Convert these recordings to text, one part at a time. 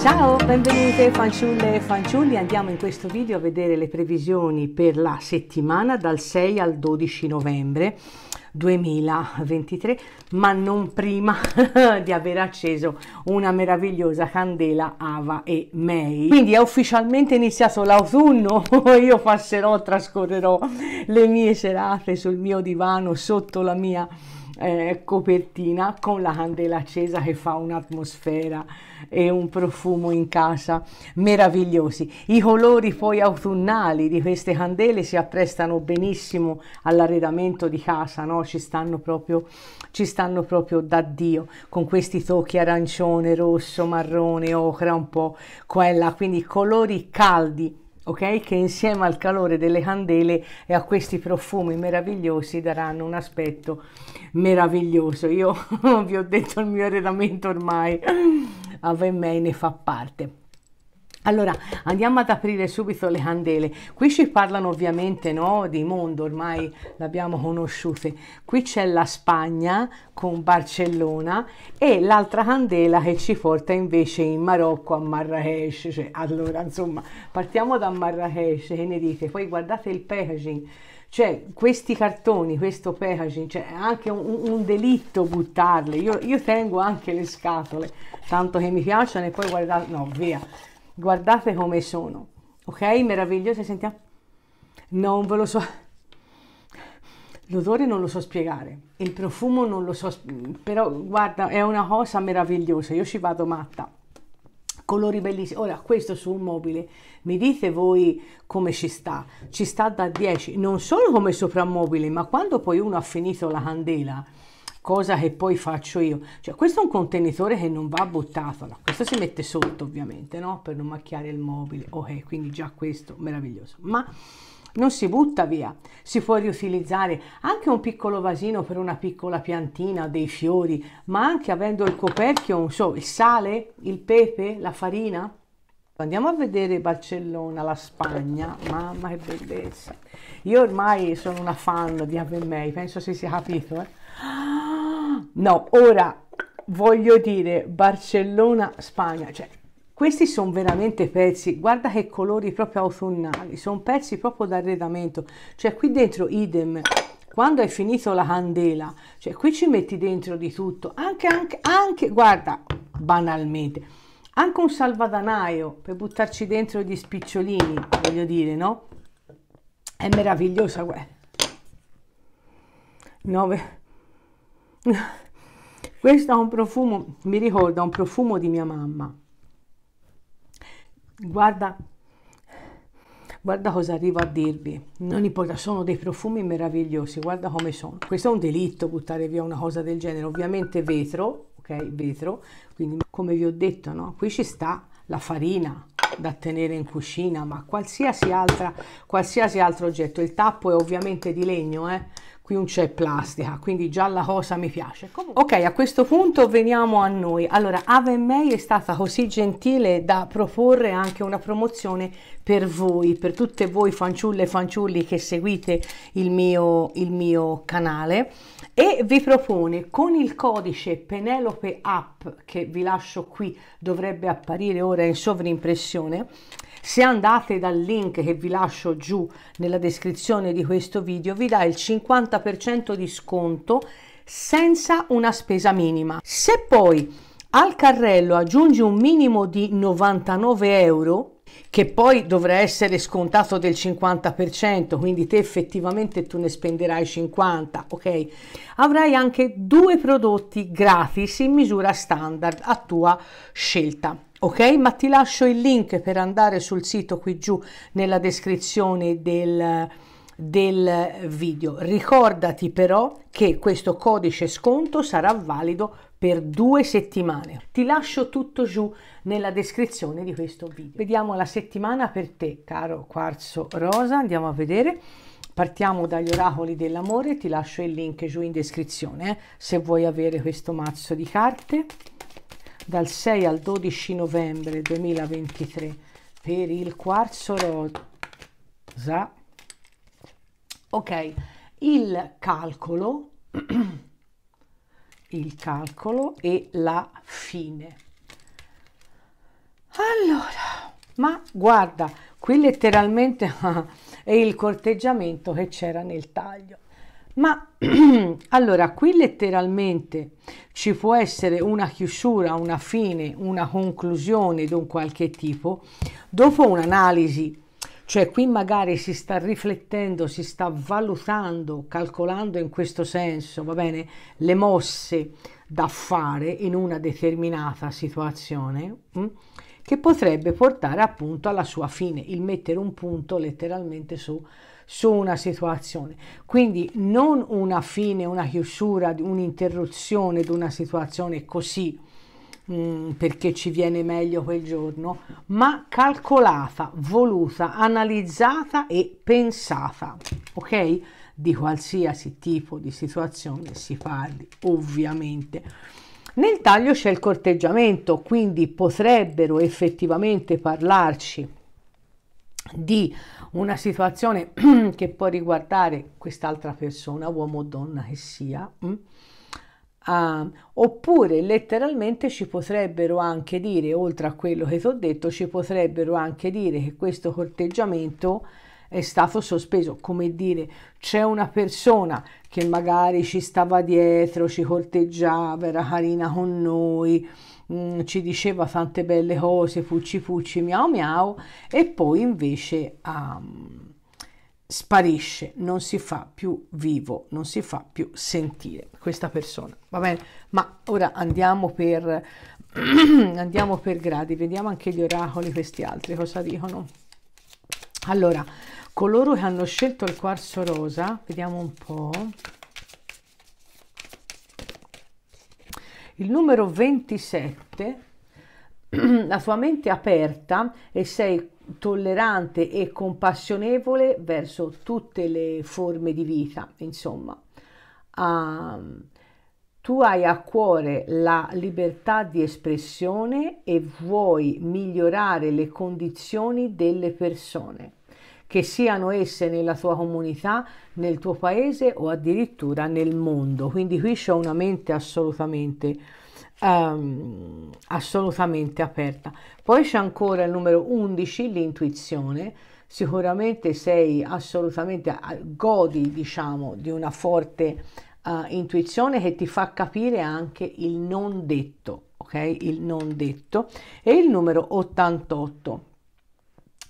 Ciao, benvenute fanciulle e fanciulli, andiamo in questo video a vedere le previsioni per la settimana dal 6 al 12 novembre 2023, ma non prima di aver acceso una meravigliosa candela Ava e May. Quindi è ufficialmente iniziato l'autunno, io passerò, trascorrerò le mie serate sul mio divano sotto la mia eh, copertina con la candela accesa che fa un'atmosfera e un profumo in casa meravigliosi. I colori poi autunnali di queste candele si apprestano benissimo all'arredamento di casa, no? ci, stanno proprio, ci stanno proprio da Dio con questi tocchi arancione, rosso, marrone, ocra un po' quella, quindi colori caldi ok? Che insieme al calore delle candele e a questi profumi meravigliosi daranno un aspetto meraviglioso. Io vi ho detto il mio arredamento ormai, a me ne fa parte. Allora, andiamo ad aprire subito le candele. Qui ci parlano ovviamente no, di mondo, ormai l'abbiamo conosciute. Qui c'è la Spagna con Barcellona e l'altra candela che ci porta invece in Marocco, a Marrakesh. Cioè, allora, insomma, partiamo da Marrakesh, che ne dite? Poi guardate il packaging cioè questi cartoni, questo packaging, cioè, è anche un, un delitto buttarli, io, io, tengo anche le scatole, tanto che mi piacciono e poi guardate, no via, Guardate come sono, ok? Meravigliose, sentiamo. Ah, non ve lo so. L'odore non lo so spiegare, il profumo non lo so, però guarda, è una cosa meravigliosa, io ci vado matta. Colori bellissimi. Ora, questo su un mobile, mi dite voi come ci sta? Ci sta da 10, non solo come soprammobile, ma quando poi uno ha finito la candela, cosa che poi faccio io. Cioè, questo è un contenitore che non va buttato, no, questo si mette sotto ovviamente, no? Per non macchiare il mobile, ok, quindi già questo, meraviglioso. Ma non si butta via, si può riutilizzare anche un piccolo vasino per una piccola piantina, dei fiori, ma anche avendo il coperchio, non so, il sale, il pepe, la farina. Andiamo a vedere Barcellona, la Spagna, mamma che bellezza. Io ormai sono una fan di Ave May, penso si sia capito, eh? No, ora voglio dire Barcellona, Spagna, cioè questi sono veramente pezzi, guarda che colori proprio autunnali, sono pezzi proprio d'arredamento, cioè qui dentro idem, quando hai finito la candela, cioè qui ci metti dentro di tutto, anche, anche, anche guarda, banalmente, anche un salvadanaio per buttarci dentro gli spicciolini, voglio dire, no? È meravigliosa, guarda. 9 Questo ha un profumo, mi ricorda un profumo di mia mamma. Guarda, guarda cosa arrivo a dirvi. Non importa, sono dei profumi meravigliosi, guarda come sono. Questo è un delitto buttare via una cosa del genere, ovviamente vetro, ok, vetro. Quindi come vi ho detto, no? Qui ci sta la farina, da tenere in cucina, ma qualsiasi, altra, qualsiasi altro oggetto. Il tappo è ovviamente di legno, eh? qui non c'è plastica, quindi già la cosa mi piace. Comunque. Ok, a questo punto veniamo a noi. Allora, Ave May è stata così gentile da proporre anche una promozione per voi, per tutte voi fanciulle e fanciulli che seguite il mio, il mio canale e vi propone con il codice Penelope App che vi lascio qui, dovrebbe apparire ora in sovrimpressione, se andate dal link che vi lascio giù nella descrizione di questo video vi dà il 50% di sconto senza una spesa minima. Se poi al carrello aggiungi un minimo di 99 euro che poi dovrà essere scontato del 50%, quindi te effettivamente tu ne spenderai 50, ok? Avrai anche due prodotti gratis in misura standard a tua scelta. Ok, ma ti lascio il link per andare sul sito qui giù nella descrizione del, del video. Ricordati però che questo codice sconto sarà valido per due settimane. Ti lascio tutto giù nella descrizione di questo video. Vediamo la settimana per te, caro quarzo rosa. Andiamo a vedere. Partiamo dagli oracoli dell'amore, ti lascio il link giù in descrizione eh, se vuoi avere questo mazzo di carte dal 6 al 12 novembre 2023 per il quarzo rosa. Ok, il calcolo, il calcolo e la fine. Allora, ma guarda, qui letteralmente è il corteggiamento che c'era nel taglio. Ma allora, qui letteralmente ci può essere una chiusura, una fine, una conclusione di un qualche tipo, dopo un'analisi, cioè qui magari si sta riflettendo, si sta valutando, calcolando in questo senso, va bene, le mosse da fare in una determinata situazione mm, che potrebbe portare appunto alla sua fine, il mettere un punto letteralmente su su una situazione. Quindi non una fine, una chiusura, un'interruzione di una situazione così mm, perché ci viene meglio quel giorno, ma calcolata, voluta, analizzata e pensata, ok? Di qualsiasi tipo di situazione si parli, ovviamente. Nel taglio c'è il corteggiamento, quindi potrebbero effettivamente parlarci di una situazione che può riguardare quest'altra persona, uomo o donna che sia, Uh, oppure letteralmente ci potrebbero anche dire, oltre a quello che ti ho detto, ci potrebbero anche dire che questo corteggiamento è stato sospeso, come dire c'è una persona che magari ci stava dietro, ci corteggiava, era carina con noi, Mm, ci diceva tante belle cose, pucci pucci, miau miau, e poi invece um, sparisce, non si fa più vivo, non si fa più sentire questa persona, va bene? Ma ora andiamo per, andiamo per gradi, vediamo anche gli oracoli, questi altri cosa dicono. Allora, coloro che hanno scelto il quarzo rosa, vediamo un po'. Il numero 27, la tua mente è aperta e sei tollerante e compassionevole verso tutte le forme di vita, insomma. Um, tu hai a cuore la libertà di espressione e vuoi migliorare le condizioni delle persone che siano esse nella tua comunità, nel tuo paese o addirittura nel mondo. Quindi qui c'è una mente assolutamente, um, assolutamente aperta. Poi c'è ancora il numero 11, l'intuizione. Sicuramente sei assolutamente, godi diciamo di una forte uh, intuizione che ti fa capire anche il non detto, ok? Il non detto. E il numero 88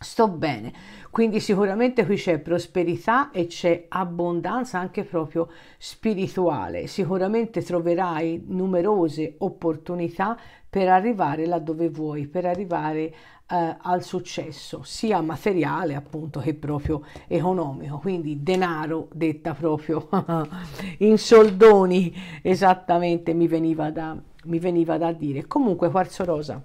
sto bene. Quindi sicuramente qui c'è prosperità e c'è abbondanza anche proprio spirituale. Sicuramente troverai numerose opportunità per arrivare laddove vuoi, per arrivare eh, al successo, sia materiale appunto che proprio economico. Quindi denaro detta proprio in soldoni, esattamente mi veniva da, mi veniva da dire. Comunque quarzo rosa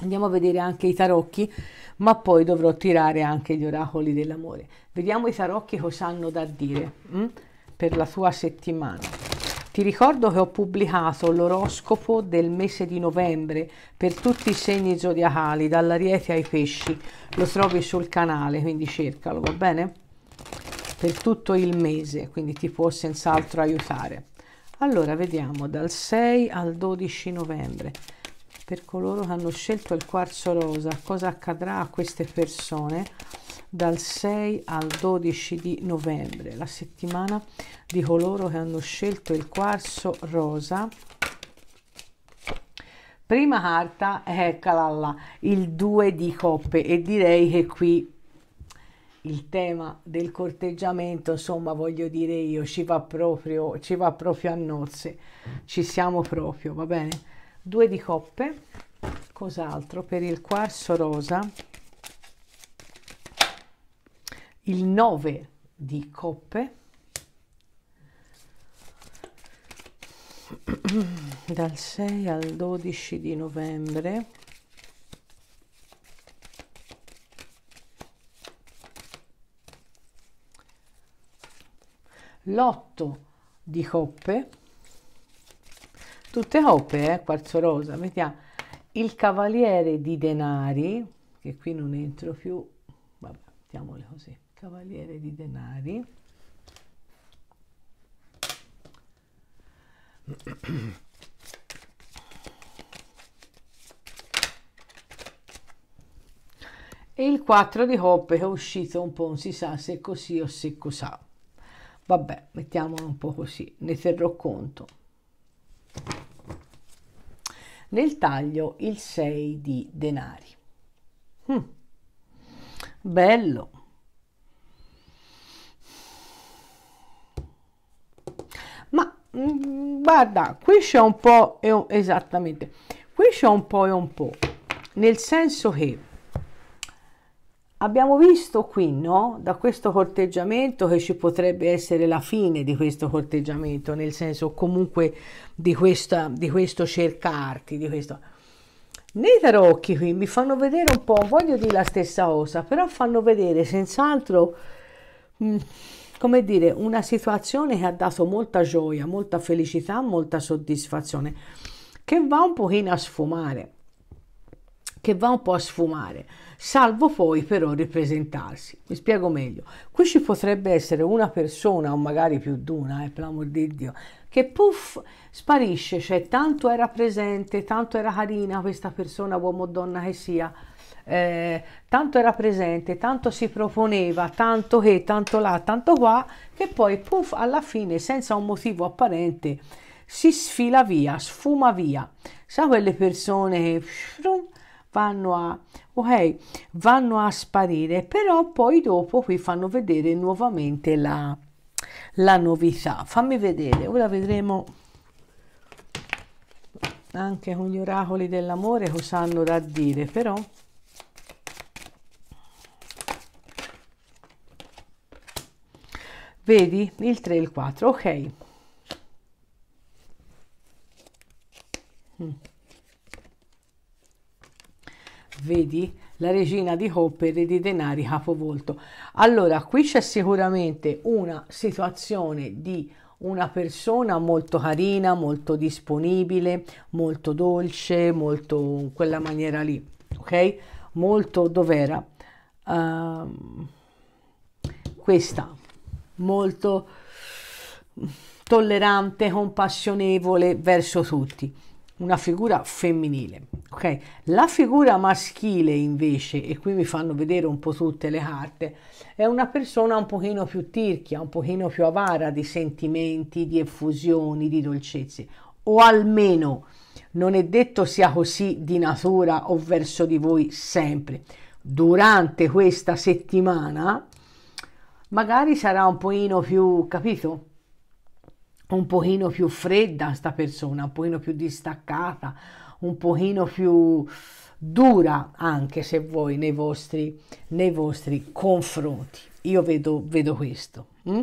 Andiamo a vedere anche i tarocchi, ma poi dovrò tirare anche gli oracoli dell'amore. Vediamo i tarocchi cosa hanno da dire mh? Mm, per la tua settimana. Ti ricordo che ho pubblicato l'oroscopo del mese di novembre per tutti i segni zodiacali, dall'ariete ai pesci. Lo trovi sul canale, quindi cercalo, va bene? Per tutto il mese, quindi ti può senz'altro aiutare. Allora, vediamo dal 6 al 12 novembre per coloro che hanno scelto il quarzo rosa cosa accadrà a queste persone dal 6 al 12 di novembre la settimana di coloro che hanno scelto il quarzo rosa prima carta eccola là il 2 di coppe e direi che qui il tema del corteggiamento, insomma, voglio dire io, ci va proprio, ci va proprio a nozze, ci siamo proprio, va bene? due di coppe cos'altro per il quarzo rosa il 9 di coppe dal 6 al 12 di novembre l'8 di coppe tutte coppe, eh, quarzo rosa, mettiamo il cavaliere di denari, che qui non entro più, vabbè, mettiamole così, cavaliere di denari, e il 4 di coppe che è uscito un po' non si sa se è così o se è così, vabbè mettiamolo un po' così ne terrò conto nel taglio il 6 di denari. Mm. Bello. Ma mh, mm, guarda, qui c'è un po' e un, esattamente, qui c'è un po' e un po', nel senso che Abbiamo visto qui, no? Da questo corteggiamento che ci potrebbe essere la fine di questo corteggiamento, nel senso comunque di, questa, di questo cercarti, di questo... Nei tarocchi qui mi fanno vedere un po', voglio dire la stessa cosa, però fanno vedere senz'altro, mm, come dire, una situazione che ha dato molta gioia, molta felicità, molta soddisfazione, che va un pochino a sfumare, che va un po' a sfumare salvo poi però ripresentarsi. Mi spiego meglio. Qui ci potrebbe essere una persona, o magari più di una, eh, per l'amor di Dio, che puff sparisce, cioè tanto era presente, tanto era carina questa persona, uomo o donna che sia, eh, tanto era presente, tanto si proponeva, tanto che, tanto là, tanto qua, che poi puff alla fine senza un motivo apparente si sfila via, sfuma via. Sa quelle persone che vanno a, okay, vanno a sparire, però poi dopo qui fanno vedere nuovamente la, la novità. Fammi vedere, ora vedremo anche con gli oracoli dell'amore cosa hanno da dire, però... Vedi? Il 3 e il 4, ok. Mm vedi la regina di coppe e di denari capovolto allora qui c'è sicuramente una situazione di una persona molto carina molto disponibile molto dolce molto in quella maniera lì ok molto dov'era uh, questa molto tollerante compassionevole verso tutti una figura femminile Okay. La figura maschile invece, e qui mi fanno vedere un po' tutte le carte, è una persona un pochino più tirchia, un pochino più avara di sentimenti, di effusioni, di dolcezze, o almeno non è detto sia così di natura o verso di voi sempre. Durante questa settimana magari sarà un pochino più, capito? Un pochino più fredda sta persona, un pochino più distaccata, un pochino più dura anche se vuoi nei vostri, nei vostri confronti. Io vedo, vedo questo. Mm?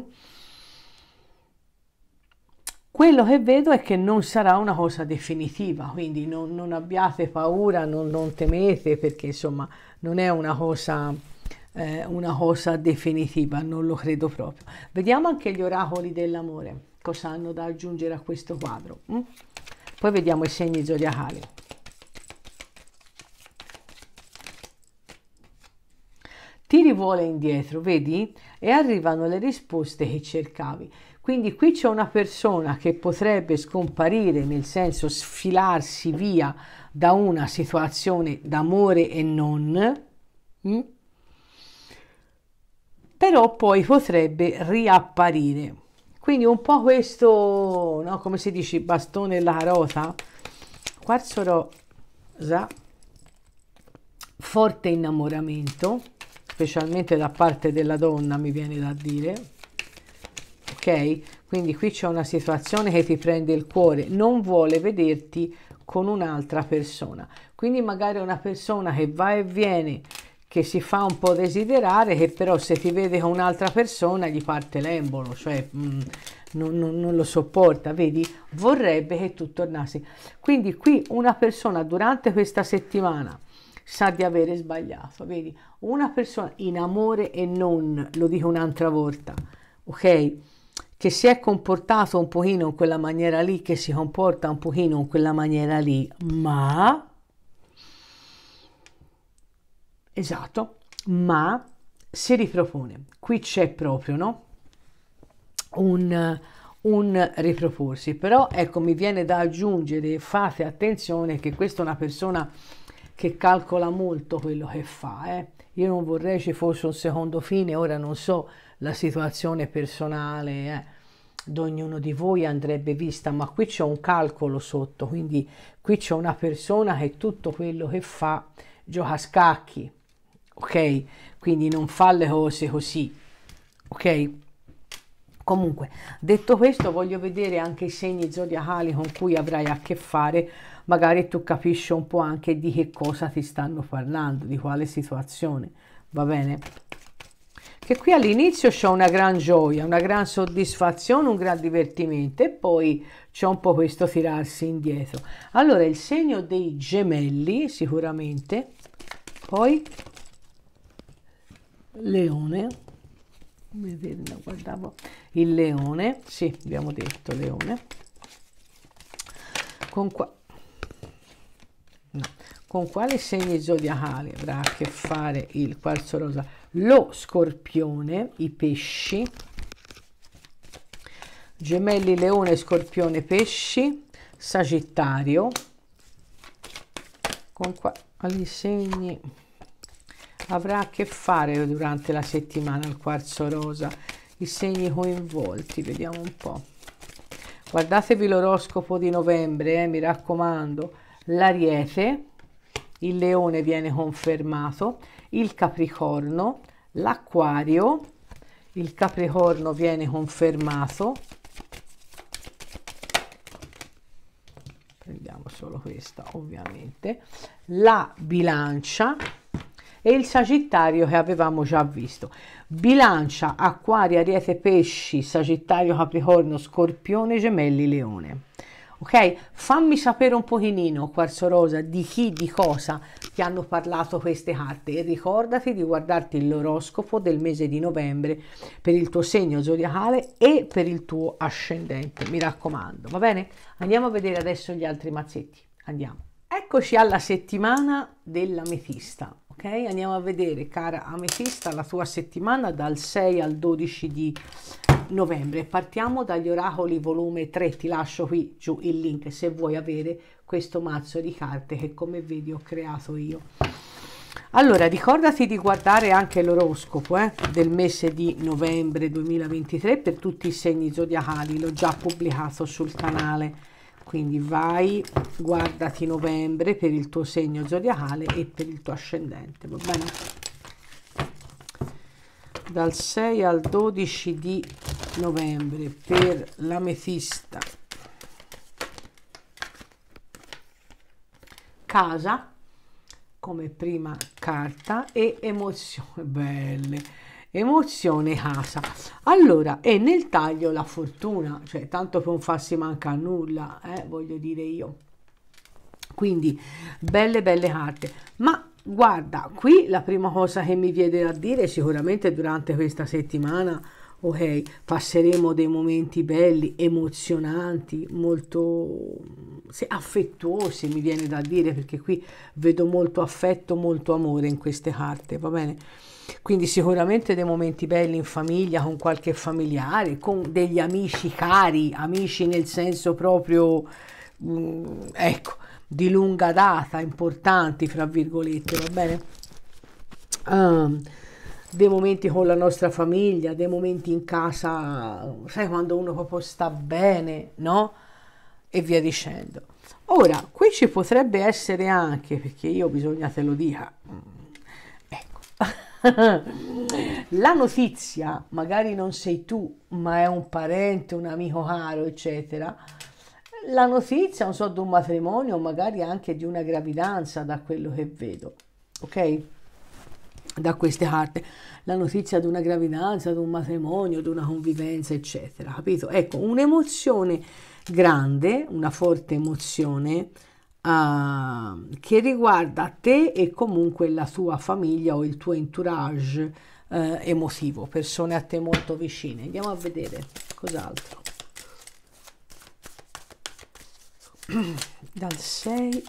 Quello che vedo è che non sarà una cosa definitiva, quindi non, non abbiate paura, non, non, temete perché insomma non è una cosa, eh, una cosa definitiva, non lo credo proprio. Vediamo anche gli oracoli dell'amore, cosa hanno da aggiungere a questo quadro. Mm? Poi vediamo i segni zodiacali. Ti rivuole indietro, vedi? E arrivano le risposte che cercavi. Quindi qui c'è una persona che potrebbe scomparire, nel senso sfilarsi via da una situazione d'amore e non, mh? Mm? però poi potrebbe riapparire. Quindi un po' questo, no, come si dice, bastone e la carota, quarzo rosa, forte innamoramento, specialmente da parte della donna mi viene da dire, ok? Quindi qui c'è una situazione che ti prende il cuore, non vuole vederti con un'altra persona. Quindi magari una persona che va e viene che si fa un po' desiderare, che però se ti vede con un'altra persona gli parte l'embolo, cioè mh, mm, non, non, non, lo sopporta, vedi? Vorrebbe che tu tornassi. Quindi qui una persona durante questa settimana sa di avere sbagliato, vedi? Una persona in amore e non, lo dico un'altra volta, ok? Che si è comportato un pochino in quella maniera lì, che si comporta un pochino in quella maniera lì, ma Esatto, ma si ripropone. Qui c'è proprio no? un, un riproporsi, però ecco mi viene da aggiungere, fate attenzione che questa è una persona che calcola molto quello che fa. Eh. Io non vorrei ci fosse un secondo fine, ora non so la situazione personale eh, di ognuno di voi andrebbe vista, ma qui c'è un calcolo sotto, quindi qui c'è una persona che tutto quello che fa gioca a scacchi, ok? Quindi non fa le cose così, ok? Comunque, detto questo, voglio vedere anche i segni zodiacali con cui avrai a che fare, magari tu capisci un po' anche di che cosa ti stanno parlando, di quale situazione, va bene? Che qui all'inizio c'è una gran gioia, una gran soddisfazione, un gran divertimento e poi c'è un po' questo tirarsi indietro. Allora, il segno dei gemelli, sicuramente, poi leone guardavo il leone sì abbiamo detto leone con qua con quali segni zodiacali avrà a che fare il quarzo rosa lo scorpione i pesci gemelli leone scorpione pesci sagittario con quali segni avrà a che fare durante la settimana il quarzo rosa i segni coinvolti vediamo un po' guardatevi l'oroscopo di novembre eh, mi raccomando l'ariete il leone viene confermato il capricorno l'acquario il capricorno viene confermato prendiamo solo questa ovviamente la bilancia e il Sagittario che avevamo già visto. Bilancia, Acquario, Ariete, Pesci, Sagittario, Capricorno, Scorpione, Gemelli, Leone. Ok? Fammi sapere un pochino, Quarzo Rosa, di chi, di cosa ti hanno parlato queste carte e ricordati di guardarti l'oroscopo del mese di novembre per il tuo segno zodiacale e per il tuo ascendente, mi raccomando, va bene? Andiamo a vedere adesso gli altri mazzetti, andiamo. Eccoci alla settimana dell'ametista ok andiamo a vedere cara ametista la tua settimana dal 6 al 12 di novembre partiamo dagli oracoli volume 3 ti lascio qui giù il link se vuoi avere questo mazzo di carte che come vedi ho creato io allora ricordati di guardare anche l'oroscopo eh, del mese di novembre 2023 per tutti i segni zodiacali l'ho già pubblicato sul canale quindi vai, guardati novembre per il tuo segno zodiacale e per il tuo ascendente, va bene? Dal 6 al 12 di novembre per l'ametista. Casa come prima carta e emozioni belle emozione casa. Allora, e nel taglio la fortuna, cioè tanto per non farsi manca nulla, eh, voglio dire io. Quindi, belle belle carte. Ma guarda, qui la prima cosa che mi viene da dire, sicuramente durante questa settimana, ok, passeremo dei momenti belli, emozionanti, molto se, affettuosi, mi viene da dire, perché qui vedo molto affetto, molto amore in queste carte, va bene? Quindi sicuramente dei momenti belli in famiglia, con qualche familiare, con degli amici cari, amici nel senso proprio, mm, ecco, di lunga data, importanti, fra virgolette, va bene? Um, dei momenti con la nostra famiglia, dei momenti in casa, sai quando uno proprio sta bene, no? E via dicendo. Ora, qui ci potrebbe essere anche, perché io bisogna te lo dica, mm, ecco. la notizia, magari non sei tu, ma è un parente, un amico caro, eccetera, la notizia, non so, di un matrimonio, magari anche di una gravidanza, da quello che vedo, ok? Da queste carte, la notizia di una gravidanza, di un matrimonio, di una convivenza, eccetera, capito? Ecco, un'emozione grande, una forte emozione, uh, che riguarda te e comunque la tua famiglia o il tuo entourage uh, emotivo, persone a te molto vicine. Andiamo a vedere cos'altro. Dal 6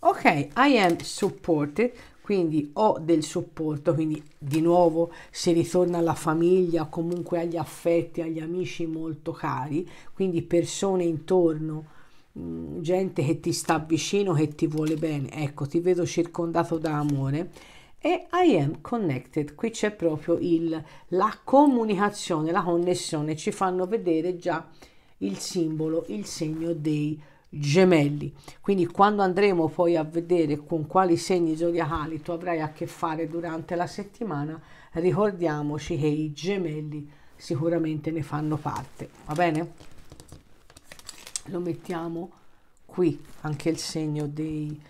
ok I am supported quindi ho del supporto, quindi di nuovo si ritorna alla famiglia, comunque agli affetti, agli amici molto cari, quindi persone intorno, gente che ti sta vicino, che ti vuole bene, ecco ti vedo circondato da amore e I am connected, qui c'è proprio il, la comunicazione, la connessione, ci fanno vedere già il simbolo, il segno dei gemelli. Quindi quando andremo poi a vedere con quali segni zodiacali tu avrai a che fare durante la settimana, ricordiamoci che i gemelli sicuramente ne fanno parte, va bene? Lo mettiamo qui, anche il segno dei,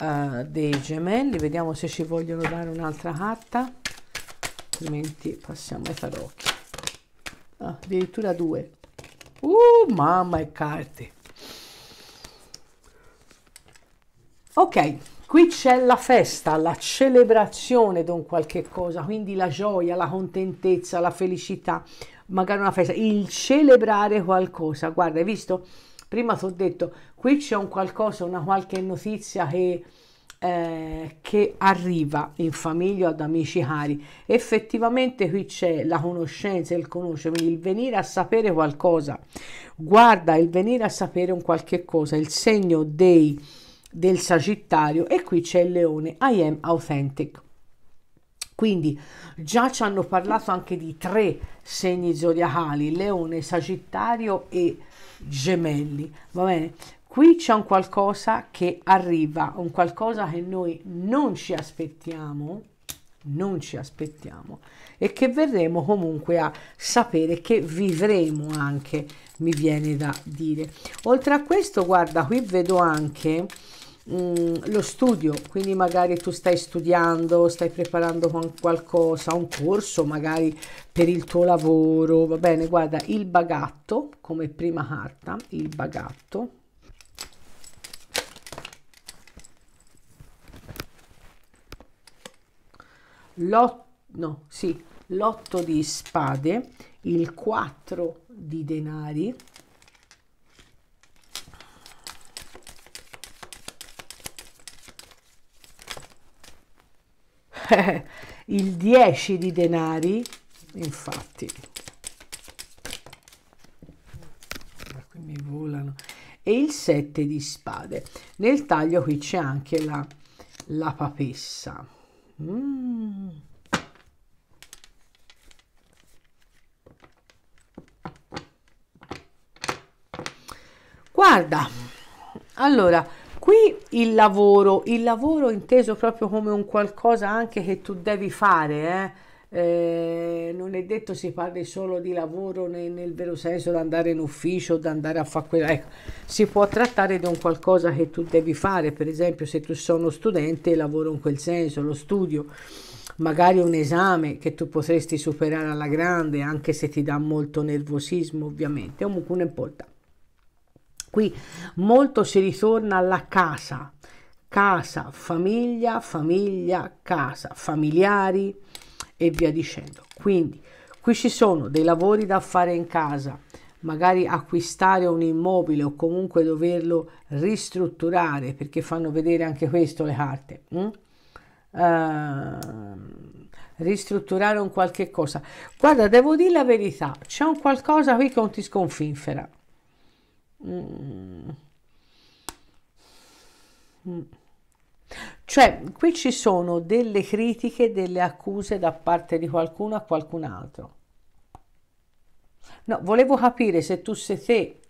uh, dei gemelli, vediamo se ci vogliono dare un'altra carta, altrimenti passiamo ai tarocchi. Ah, addirittura due. Uh, mamma e carte! Ok, qui c'è la festa, la celebrazione di un qualche cosa, quindi la gioia, la contentezza, la felicità, magari una festa, il celebrare qualcosa. Guarda, hai visto? Prima ti ho detto, qui c'è un qualcosa, una qualche notizia che... Eh, che arriva in famiglia o ad amici cari. Effettivamente qui c'è la conoscenza, il conoscere, quindi il venire a sapere qualcosa. Guarda, il venire a sapere un qualche cosa, il segno dei del Sagittario e qui c'è il leone, I am authentic. Quindi già ci hanno parlato anche di tre segni zodiacali, leone, sagittario e gemelli, va bene? Qui c'è un qualcosa che arriva, un qualcosa che noi non ci aspettiamo, non ci aspettiamo e che verremo comunque a sapere che vivremo anche, mi viene da dire. Oltre a questo, guarda, qui vedo anche Mm, lo studio, quindi magari tu stai studiando, stai preparando qualcosa, un corso magari per il tuo lavoro, va bene, guarda il bagatto come prima carta, il bagatto, l'otto no, sì, l'otto di spade, il 4 di denari, Eh, il 10 di denari, infatti. Qui mi volano. E il 7 di spade. Nel taglio qui c'è anche la, la papessa. Mm. Guarda, allora qui il lavoro, il lavoro inteso proprio come un qualcosa anche che tu devi fare, eh? Eh, non è detto si parli solo di lavoro nel, nel vero senso di andare in ufficio, di andare a fare quello, ecco, si può trattare di un qualcosa che tu devi fare, per esempio se tu sei uno studente lavoro in quel senso, lo studio, magari un esame che tu potresti superare alla grande anche se ti dà molto nervosismo ovviamente, comunque non importa. Qui molto si ritorna alla casa, casa, famiglia, famiglia, casa, familiari e via dicendo. Quindi qui ci sono dei lavori da fare in casa, magari acquistare un immobile o comunque doverlo ristrutturare perché fanno vedere anche questo le carte. Mm? Uh, ristrutturare un qualche cosa. Guarda, devo dire la verità, c'è un qualcosa qui che non ti sconfinfera. Mm. Mm. Cioè, qui ci sono delle critiche, delle accuse da parte di qualcuno a qualcun altro. No, volevo capire se tu sei te,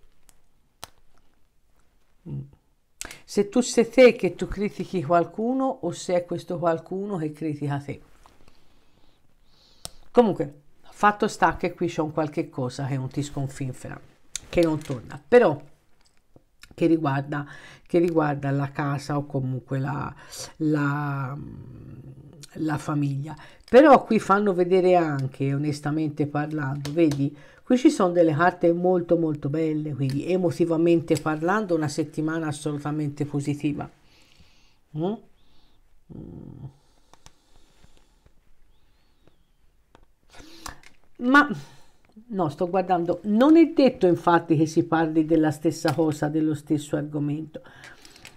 mm. se tu sei te che tu critichi qualcuno o se è questo qualcuno che critica te. Comunque, fatto sta che qui c'è un qualche cosa che non ti sconfinfera che non torna, però che riguarda, che riguarda la casa o comunque la, la, la famiglia. Però qui fanno vedere anche, onestamente parlando, vedi, qui ci sono delle carte molto molto belle, quindi emotivamente parlando una settimana assolutamente positiva. Mm? Mm. Ma No, sto guardando. Non è detto infatti che si parli della stessa cosa, dello stesso argomento.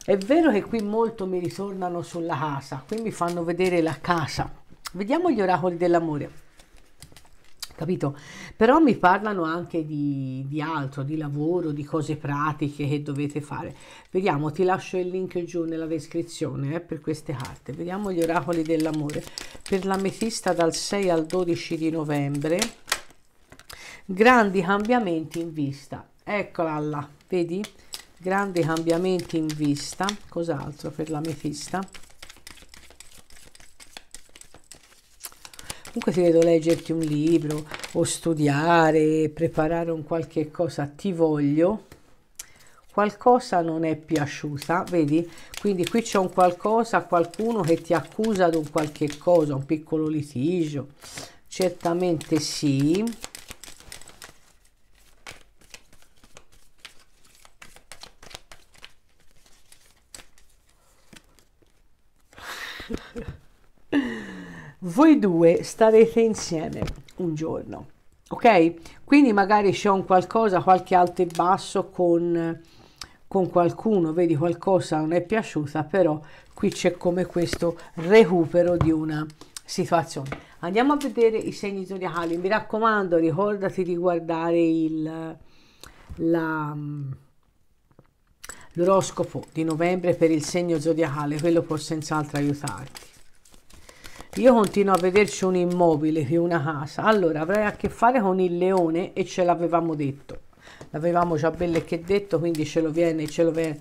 È vero che qui molto mi ritornano sulla casa, qui mi fanno vedere la casa. Vediamo gli oracoli dell'amore. Capito? Però mi parlano anche di, di altro, di lavoro, di cose pratiche che dovete fare. Vediamo, ti lascio il link giù nella descrizione eh, per queste carte. Vediamo gli oracoli dell'amore. Per l'ametista dal 6 al 12 di novembre grandi cambiamenti in vista eccola là vedi grandi cambiamenti in vista cos'altro per la mefista comunque ti vedo leggerti un libro o studiare preparare un qualche cosa ti voglio qualcosa non è piaciuta vedi quindi qui c'è un qualcosa qualcuno che ti accusa di un qualche cosa un piccolo litigio certamente sì voi due starete insieme un giorno ok quindi magari c'è un qualcosa qualche alto e basso con con qualcuno vedi qualcosa non è piaciuta però qui c'è come questo recupero di una situazione andiamo a vedere i segni zodiacali mi raccomando ricordati di guardare il la L'oroscopo di novembre per il segno zodiacale, quello può senz'altro aiutarti. Io continuo a vederci un immobile più una casa. Allora, avrei a che fare con il leone e ce l'avevamo detto. L'avevamo già belle che detto, quindi ce lo viene, ce lo viene,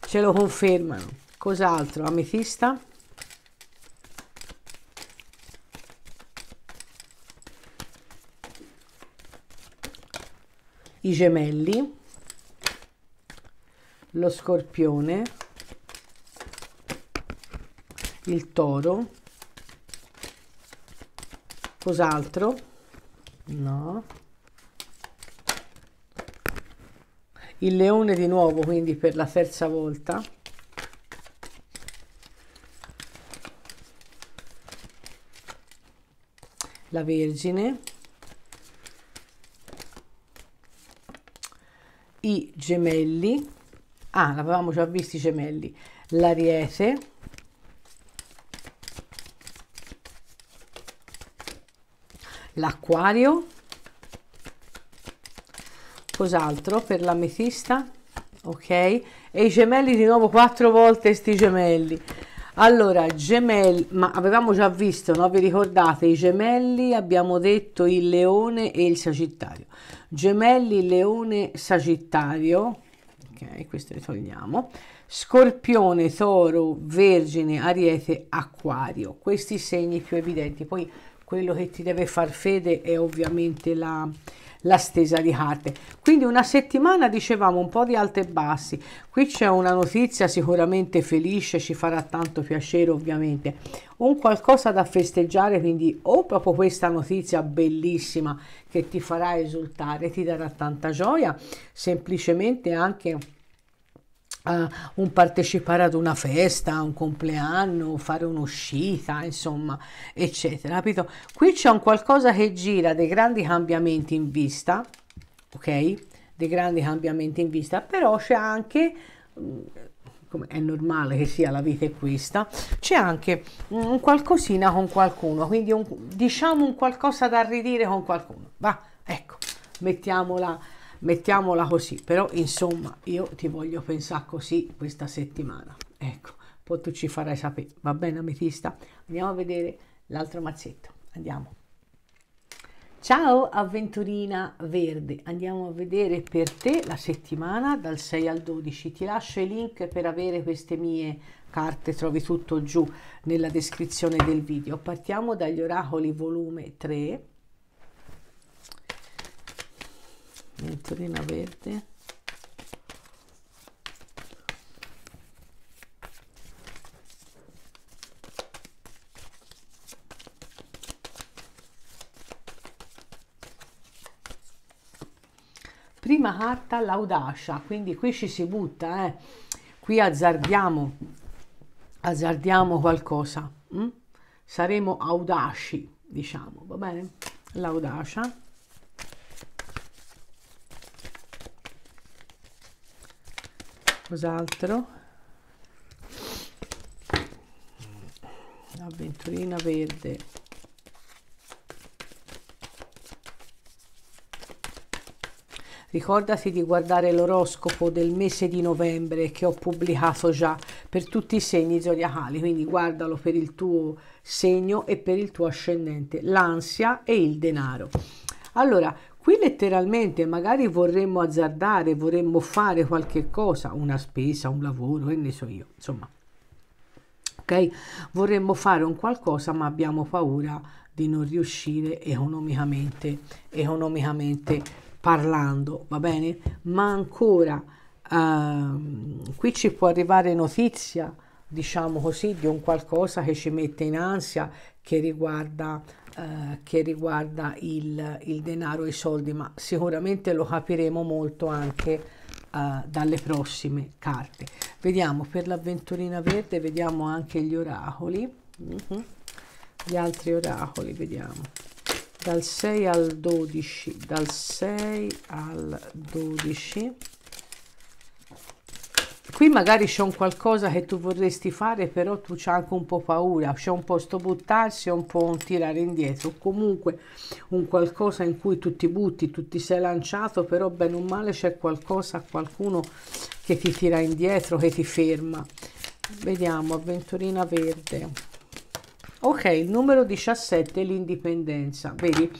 ce lo confermano. Cos'altro? Ametista? I gemelli? lo scorpione, il toro, cos'altro? No. Il leone di nuovo, quindi per la terza volta. La Vergine. I gemelli ah l'avevamo già visto i gemelli l'ariete l'acquario cos'altro per l'ametista ok e i gemelli di nuovo quattro volte sti gemelli allora gemelli ma avevamo già visto no vi ricordate i gemelli abbiamo detto il leone e il sagittario gemelli leone sagittario ok queste le togliamo scorpione toro vergine ariete acquario questi segni più evidenti poi quello che ti deve far fede è ovviamente la la stesa di carte quindi una settimana dicevamo un po' di alti e bassi qui c'è una notizia sicuramente felice ci farà tanto piacere ovviamente un qualcosa da festeggiare quindi o proprio questa notizia bellissima che ti farà esultare ti darà tanta gioia semplicemente anche Uh, un partecipare ad una festa, un compleanno, fare un'uscita, insomma, eccetera. Capito? Qui c'è un qualcosa che gira dei grandi cambiamenti in vista, ok? Dei grandi cambiamenti in vista, però c'è anche mm, come è normale che sia la vita è questa, c'è anche un qualcosina con qualcuno, quindi un, diciamo un qualcosa da ridire con qualcuno. Va, ecco, mettiamola mettiamola così però insomma io ti voglio pensare così questa settimana ecco poi tu ci farai sapere va bene ametista andiamo a vedere l'altro mazzetto andiamo ciao avventurina verde andiamo a vedere per te la settimana dal 6 al 12 ti lascio i link per avere queste mie carte trovi tutto giù nella descrizione del video partiamo dagli oracoli volume 3 mentolina verde prima carta l'audacia quindi qui ci si butta eh. qui azzardiamo azzardiamo qualcosa hm? saremo audaci diciamo va bene l'audacia cos'altro una verde ricordati di guardare l'oroscopo del mese di novembre che ho pubblicato già per tutti i segni zodiacali quindi guardalo per il tuo segno e per il tuo ascendente l'ansia e il denaro allora Qui letteralmente magari vorremmo azzardare, vorremmo fare qualche cosa, una spesa, un lavoro, e eh, ne so io, insomma. Ok? Vorremmo fare un qualcosa ma abbiamo paura di non riuscire economicamente, economicamente parlando, va bene? Ma ancora uh, qui ci può arrivare notizia, diciamo così, di un qualcosa che ci mette in ansia che riguarda eh, che riguarda il, il, denaro e i soldi, ma sicuramente lo capiremo molto anche eh, dalle prossime carte. Vediamo per l'avventurina verde, vediamo anche gli oracoli, uh mhm. -huh. gli altri oracoli, vediamo. Dal 6 al 12, dal 6 al 12 qui magari c'è un qualcosa che tu vorresti fare però tu c'è anche un po' paura c'è un po' sto buttarsi un po' un tirare indietro comunque un qualcosa in cui tu ti butti tu ti sei lanciato però bene o male c'è qualcosa qualcuno che ti tira indietro che ti ferma vediamo avventurina verde ok il numero 17 l'indipendenza vedi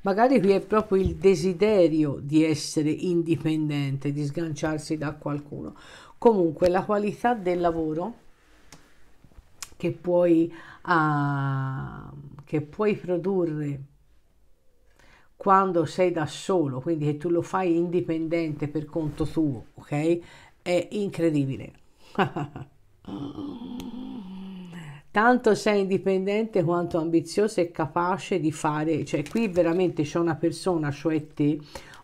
magari qui è proprio il desiderio di essere indipendente, di sganciarsi da qualcuno comunque la qualità del lavoro che puoi, uh, che puoi produrre quando sei da solo, quindi che tu lo fai indipendente per conto tuo, ok? È incredibile. Tanto sei indipendente quanto ambizioso e capace di fare, cioè qui veramente c'è una persona, cioè te,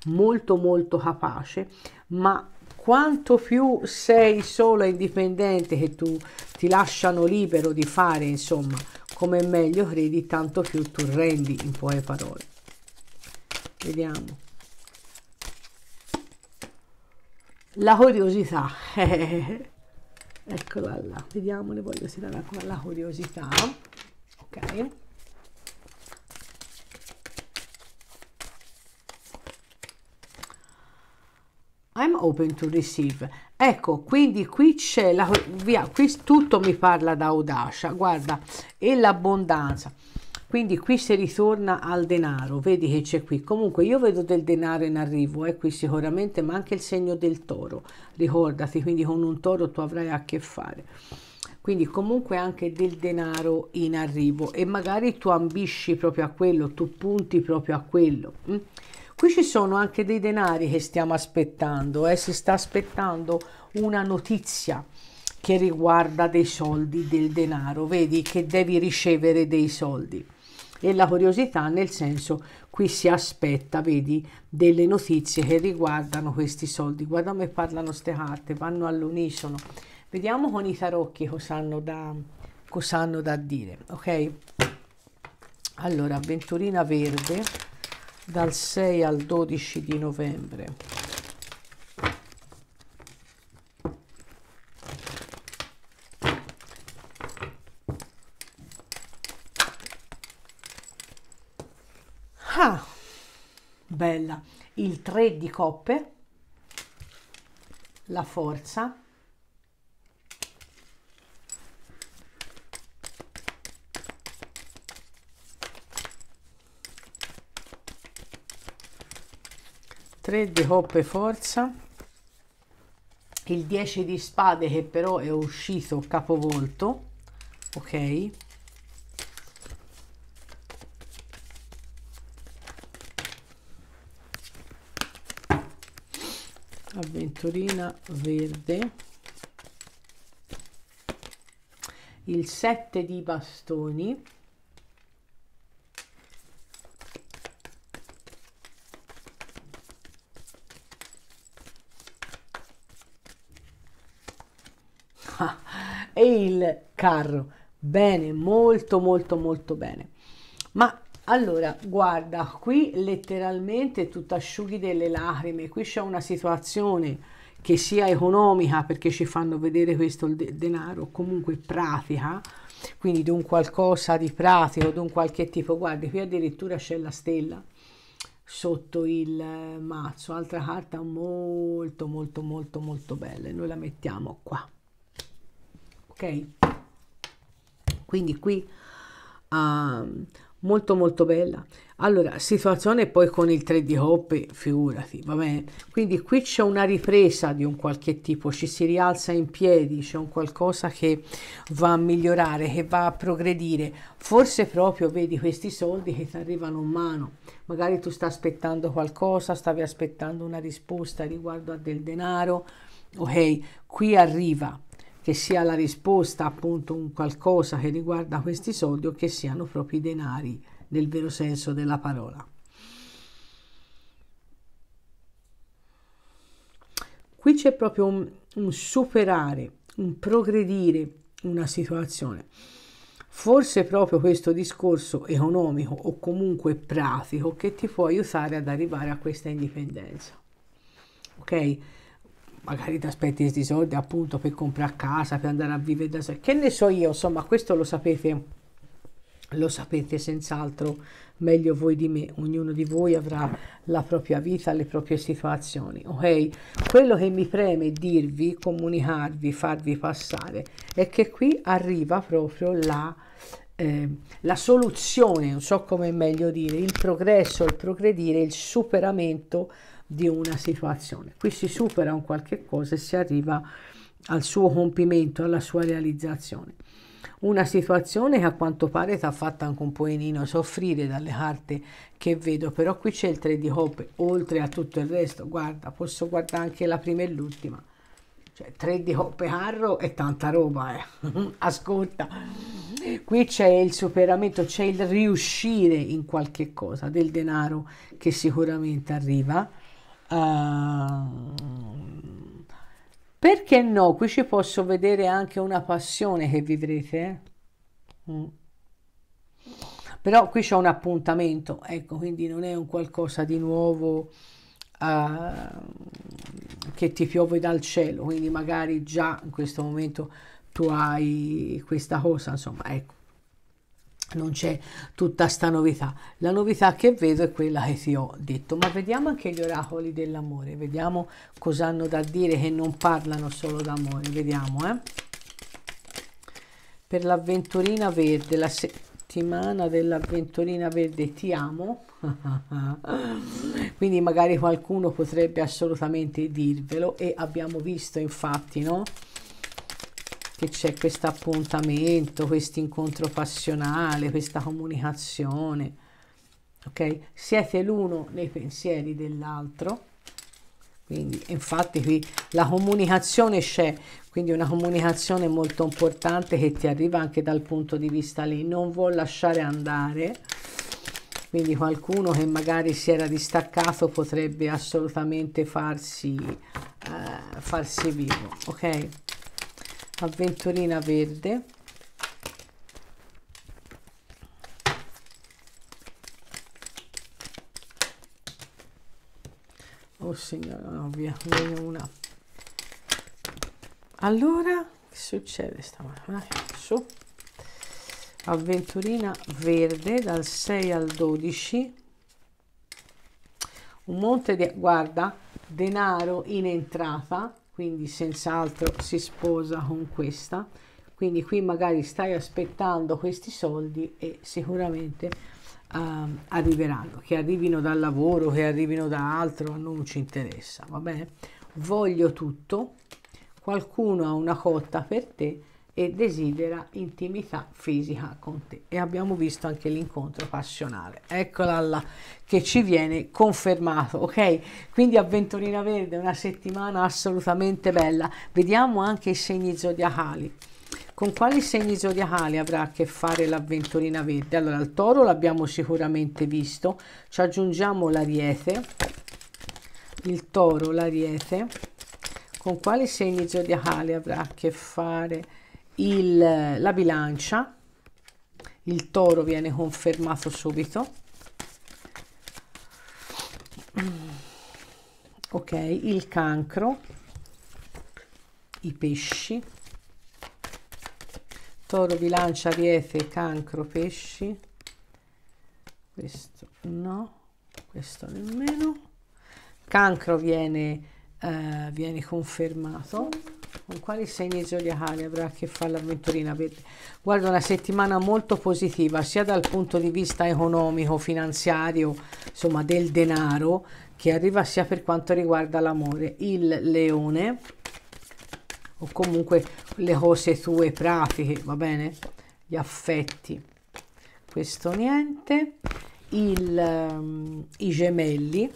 molto molto capace, ma quanto più sei solo e indipendente che tu ti lasciano libero di fare insomma come meglio credi tanto più tu rendi in poche parole vediamo la curiosità eccola là vediamo le voglio tirare ancora la curiosità ok I'm open to receive. Ecco, quindi qui c'è la... via, qui tutto mi parla da audacia, guarda, e l'abbondanza. Quindi qui si ritorna al denaro, vedi che c'è qui. Comunque io vedo del denaro in arrivo, è eh, qui sicuramente, ma anche il segno del toro. Ricordati, quindi con un toro tu avrai a che fare quindi comunque anche del denaro in arrivo e magari tu ambisci proprio a quello, tu punti proprio a quello. Mm? Qui ci sono anche dei denari che stiamo aspettando, eh? si sta aspettando una notizia che riguarda dei soldi, del denaro, vedi che devi ricevere dei soldi. E la curiosità nel senso qui si aspetta, vedi, delle notizie che riguardano questi soldi. Guarda come parlano queste carte, vanno all'unisono. Vediamo con i tarocchi cosa hanno da, cosa hanno da dire, ok? Allora, avventurina verde dal 6 al 12 di novembre. Ah, bella, il 3 di coppe, la forza, 3 di coppe forza il 10 di spade che però è uscito capovolto ok avventurina verde il 7 di bastoni il carro. Bene, molto molto molto bene. Ma allora, guarda, qui letteralmente tu asciughi delle lacrime, qui c'è una situazione che sia economica perché ci fanno vedere questo denaro, comunque pratica, quindi di un qualcosa di pratico, di un qualche tipo. Guardi, qui addirittura c'è la stella sotto il mazzo, altra carta molto molto molto molto bella, noi la mettiamo qua ok quindi qui uh, molto molto bella allora situazione poi con il 3 di coppe figurati va bene quindi qui c'è una ripresa di un qualche tipo ci si rialza in piedi c'è un qualcosa che va a migliorare che va a progredire forse proprio vedi questi soldi che ti arrivano in mano magari tu stai aspettando qualcosa stavi aspettando una risposta riguardo a del denaro ok qui arriva che sia la risposta appunto un qualcosa che riguarda questi soldi o che siano proprio i denari nel vero senso della parola. Qui c'è proprio un, un superare, un progredire una situazione. Forse proprio questo discorso economico o comunque pratico che ti può aiutare ad arrivare a questa indipendenza. Ok? magari ti aspetti questi soldi appunto per comprare casa, per andare a vivere da sé, che ne so io, insomma, questo lo sapete, lo sapete senz'altro meglio voi di me, ognuno di voi avrà la propria vita, le proprie situazioni, ok? Quello che mi preme dirvi, comunicarvi, farvi passare è che qui arriva proprio la, eh, la soluzione, non so come meglio dire, il progresso, il progredire, il superamento di una situazione. Qui si supera un qualche cosa e si arriva al suo compimento, alla sua realizzazione. Una situazione che a quanto pare ti ha fatto anche un po' soffrire dalle carte che vedo, però qui c'è il 3 di coppe, oltre a tutto il resto, guarda, posso guardare anche la prima e l'ultima. Cioè, 3 di coppe carro e tanta roba, eh. ascolta. Qui c'è il superamento, c'è il riuscire in qualche cosa, del denaro che sicuramente arriva Ehm, perché no? Qui ci posso vedere anche una passione che vivrete. Eh? Mm. Però qui c'è un appuntamento, ecco, quindi non è un qualcosa di nuovo uh, che ti piove dal cielo, quindi magari già in questo momento tu hai questa cosa, insomma, ecco non c'è tutta sta novità. La novità che vedo è quella che ti ho detto, ma vediamo anche gli oracoli dell'amore, vediamo cosa hanno da dire che non parlano solo d'amore, vediamo eh. Per l'avventurina verde, la settimana dell'avventurina verde ti amo, quindi magari qualcuno potrebbe assolutamente dirvelo e abbiamo visto infatti no? che c'è questo appuntamento, questo incontro passionale, questa comunicazione. Ok? Siete l'uno nei pensieri dell'altro. Quindi, infatti, qui la comunicazione c'è, quindi una comunicazione molto importante che ti arriva anche dal punto di vista lì. Non vuol lasciare andare, quindi qualcuno che magari si era distaccato potrebbe assolutamente farsi, eh, farsi vivo, ok? avventurina verde oh signora no via viene una allora che succede stamattina su avventurina verde dal 6 al 12 un monte di guarda denaro in entrata quindi senz'altro si sposa con questa quindi qui magari stai aspettando questi soldi e sicuramente um, arriveranno che arrivino dal lavoro che arrivino da altro non ci interessa va bene voglio tutto qualcuno ha una cotta per te e desidera intimità fisica con te. E abbiamo visto anche l'incontro passionale. Eccola là che ci viene confermato, ok? Quindi avventurina verde, una settimana assolutamente bella. Vediamo anche i segni zodiacali. Con quali segni zodiacali avrà a che fare l'avventurina verde? Allora, il toro l'abbiamo sicuramente visto, ci aggiungiamo l'ariete, il toro, l'ariete. Con quali segni zodiacali avrà a che fare il, la bilancia, il toro viene confermato subito. Mm. Ok, il cancro, i pesci, toro, bilancia, ariete, cancro, pesci, questo no, questo nemmeno, cancro viene, eh, viene confermato con quali segni zodiacali avrà a che fare l'avventurina Guarda una settimana molto positiva sia dal punto di vista economico, finanziario, insomma del denaro che arriva sia per quanto riguarda l'amore. Il leone o comunque le cose tue pratiche, va bene? Gli affetti. Questo niente. Il, um, I gemelli.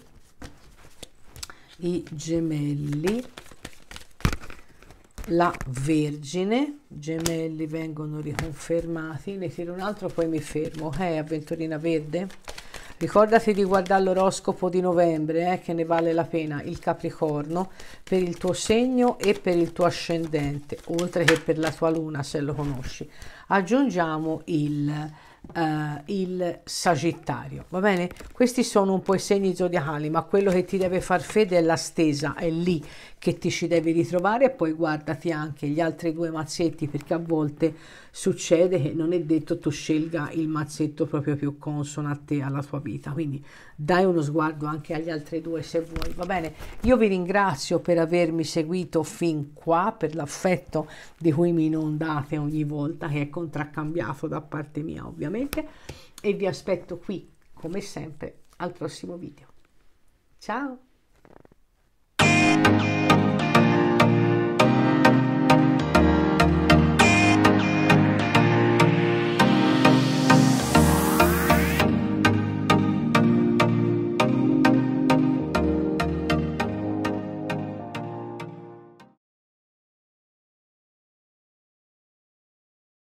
I gemelli la Vergine, gemelli vengono riconfermati, ne tiro un altro poi mi fermo, eh, avventurina verde, ricordati di guardare l'oroscopo di novembre, eh, che ne vale la pena, il Capricorno, per il tuo segno e per il tuo ascendente, oltre che per la tua luna se lo conosci. Aggiungiamo il... Uh, il Sagittario. Va bene? Questi sono un po' i segni zodiacali, ma quello che ti deve far fede è la stesa, è lì, che ti ci devi ritrovare e poi guardati anche gli altri due mazzetti perché a volte succede che non è detto tu scelga il mazzetto proprio più consono a te, alla tua vita. Quindi dai uno sguardo anche agli altri due se vuoi, va bene? Io vi ringrazio per avermi seguito fin qua, per l'affetto di cui mi inondate ogni volta che è contraccambiato da parte mia ovviamente e vi aspetto qui come sempre al prossimo video. Ciao!